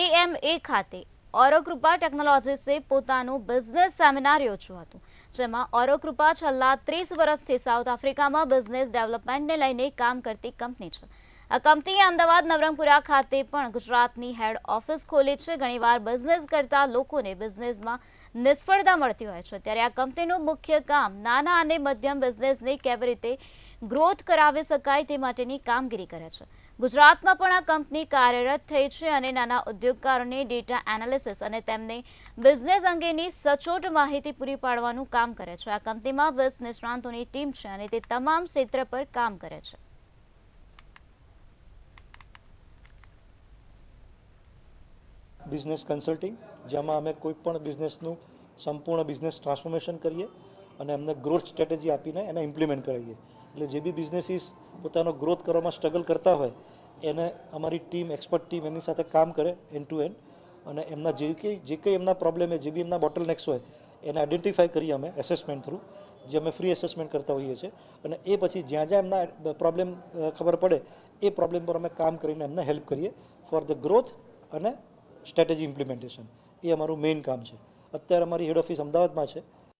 AMA ખાતે ઓરોકૃપા ટેકનોલોજીસે પોતાનું business seminar યોજ્યું હતું જેમાં ઓરોકૃપા છેલ્લા ત્રીસ વર્ષથી સાઉથ આફ્રિકામાં બિઝનેસ ડેવલપમેન્ટને લઈને કામ કરતી કંપની છે આ કંપનીએ અમદાવાદ નવરંગપુરા ખાતે પણ ગુજરાતની હેડ ઓફિસ ખોલી છે ઘણીવાર બિઝનેસ કરતા લોકોને બિઝનેસમાં નિષ્ફળતા મળતી હોય છે ત્યારે આ કંપનીનું મુખ્ય કામ નાના અને મધ્યમ બિઝનેસને કેવી રીતે ગ્રોથ કરાવી શકાય તે માટેની કામગીરી કરે છે ગુજરાતમાં પણ આ કંપની કાર્યરત થઈ છે અને નાના ઉદ્યોગકારોને ડેટા એનાલિસિસ અને તેમને બિઝનેસ અંગેની સચોટ માહિતી પૂરી પાડવાનું કામ કરે છે આ કંપનીમાં વીસ નિષ્ણાંતોની ટીમ છે અને તે તમામ ક્ષેત્ર પર કામ કરે છે બિઝનેસ કન્સલ્ટિંગ જેમાં અમે કોઈ પણ બિઝનેસનું સંપૂર્ણ બિઝનેસ ટ્રાન્સફોર્મેશન કરીએ અને એમને ગ્રોથ સ્ટ્રેટેજી આપીને એને ઇમ્પ્લિમેન્ટ કરાવીએ એટલે જે બી બિઝનેસીસ પોતાનો ગ્રોથ કરવામાં સ્ટ્રગલ કરતા હોય એને અમારી ટીમ એક્સપર્ટ ટીમ એમની સાથે કામ કરે એન ટુ એન અને એમના જે કંઈ જે કંઈ એમના પ્રોબ્લેમ જે બી એમના બોટલ બોટલનેક્સ હોય એને આઈડેન્ટિફાઈ કરીએ અમે એસેસમેન્ટ થ્રુ જે અમે ફ્રી એસેસમેન્ટ કરતા હોઈએ છીએ અને એ પછી જ્યાં જ્યાં એમના પ્રોબ્લેમ ખબર પડે એ પ્રોબ્લેમ પર અમે કામ કરીને એમને હેલ્પ કરીએ ફોર ધ ગ્રોથ અને સ્ટ્રેટેજી ઇમ્પ્લિમેન્ટેશન એ અમારું મેઇન કામ છે અત્યારે અમારી હેડ ઓફિસ અમદાવાદમાં છે